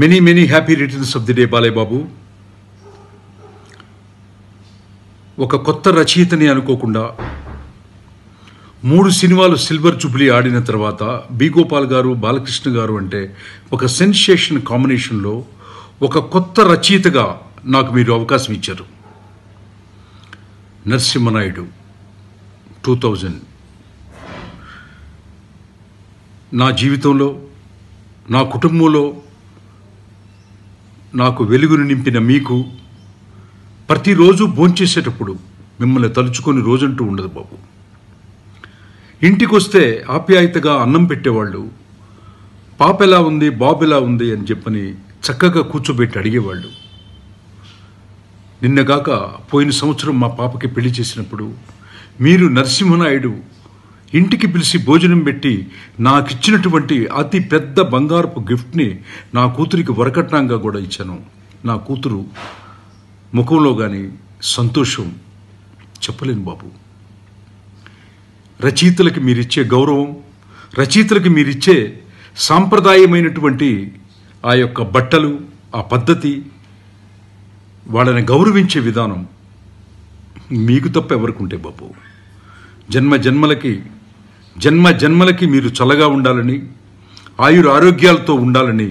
many many happy returns of the day బాబు ఒక కొత్త రచయితని అనుకోకుండా మూడు సినిమాలు సిల్వర్ జూబ్లీ ఆడిన తర్వాత బి గోపాల్ గారు బాలకృష్ణ గారు అంటే ఒక సెన్సేషన్ కాంబినేషన్లో ఒక కొత్త రచయితగా నాకు మీరు అవకాశం ఇచ్చారు నరసింహనాయుడు టూ థౌజండ్ నా జీవితంలో నా కుటుంబంలో నాకు వెలుగును నింపిన మీకు ప్రతిరోజు భోంచేసేటప్పుడు మిమ్మల్ని తలుచుకొని రోజంటూ ఉండదు బాబు ఇంటికొస్తే ఆప్యాయతగా అన్నం పెట్టేవాళ్ళు పాప ఎలా ఉంది బాబు ఎలా ఉంది అని చెప్పని చక్కగా కూర్చోబెట్టి అడిగేవాళ్ళు నిన్నగాక పోయిన సంవత్సరం మా పాపకి పెళ్లి చేసినప్పుడు మీరు నరసింహనాయుడు ఇంటికి పిలిచి భోజనం పెట్టి నాకిచ్చినటువంటి అతి పెద్ద బంగారపు గిఫ్ట్ని నా కూతురికి వరకట్నంగా కూడా ఇచ్చాను నా కూతురు ముఖంలో కానీ సంతోషం చెప్పలేను బాబు రచయితలకి మీరిచ్చే గౌరవం రచయితలకు మీరిచ్చే సాంప్రదాయమైనటువంటి ఆ యొక్క బట్టలు ఆ పద్ధతి వాళ్ళని గౌరవించే విధానం మీకు తప్ప ఎవరికి ఉంటే బాబు జన్మ జన్మలకి జన్మ జన్మలకి మీరు చల్లగా ఉండాలని ఆయుర ఆరోగ్యాలతో ఉండాలని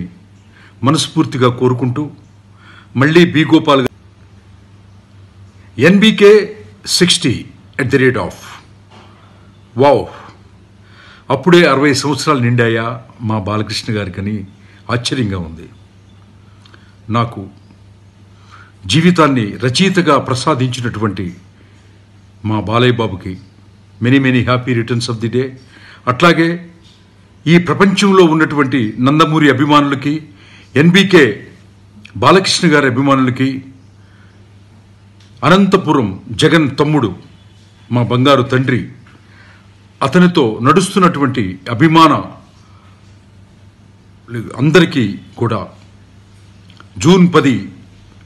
మనస్ఫూర్తిగా కోరుకుంటూ మళ్ళీ B Gopal NBK sixty at the rate of wow అప్పుడే అరవై సంవత్సరాలు నిండాయా మా బాలకృష్ణ గారికని ఆశ్చర్యంగా ఉంది నాకు జీవితాన్ని రచయితగా ప్రసాదించినటువంటి మా బాలయ్య బాబుకి many many happy returns of the day అట్లాగే ఈ ప్రపంచంలో ఉన్నటువంటి నందమూరి అభిమానులకి ఎన్బీకే బాలకృష్ణ గారి అభిమానులకి అనంతపురం జగన్ తమ్ముడు మా బంగారు తండ్రి అతనితో నడుస్తున్నటువంటి అభిమాన అందరికీ కూడా జూన్ పది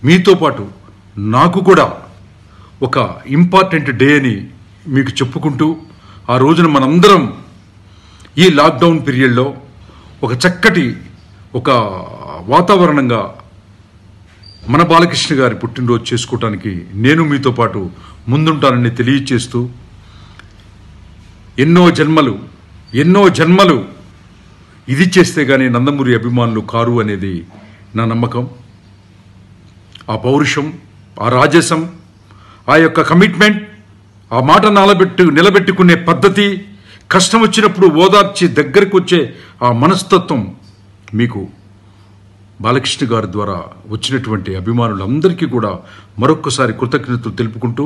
మీతో పాటు నాకు కూడా ఒక ఇంపార్టెంట్ డే అని మీకు చెప్పుకుంటూ ఆ రోజున మనందరం ఈ లాక్డౌన్ పీరియడ్లో ఒక చక్కటి ఒక వాతావరణంగా మన బాలకృష్ణ గారి పుట్టినరోజు చేసుకోవటానికి నేను మీతో పాటు ముందుంటానని తెలియచేస్తూ ఎన్నో జన్మలు ఎన్నో జన్మలు ఇది చేస్తే కానీ నందమూరి అభిమానులు కారు అనేది నా నమ్మకం ఆ పౌరుషం ఆ రాజసం ఆ యొక్క కమిట్మెంట్ ఆ మాట నాలబెట్టు నిలబెట్టుకునే పద్ధతి కష్టం వచ్చినప్పుడు ఓదార్చి దగ్గరికి వచ్చే ఆ మనస్తత్వం మీకు బాలకృష్ణ గారి ద్వారా వచ్చినటువంటి అభిమానులందరికీ కూడా మరొక్కసారి కృతజ్ఞతలు తెలుపుకుంటూ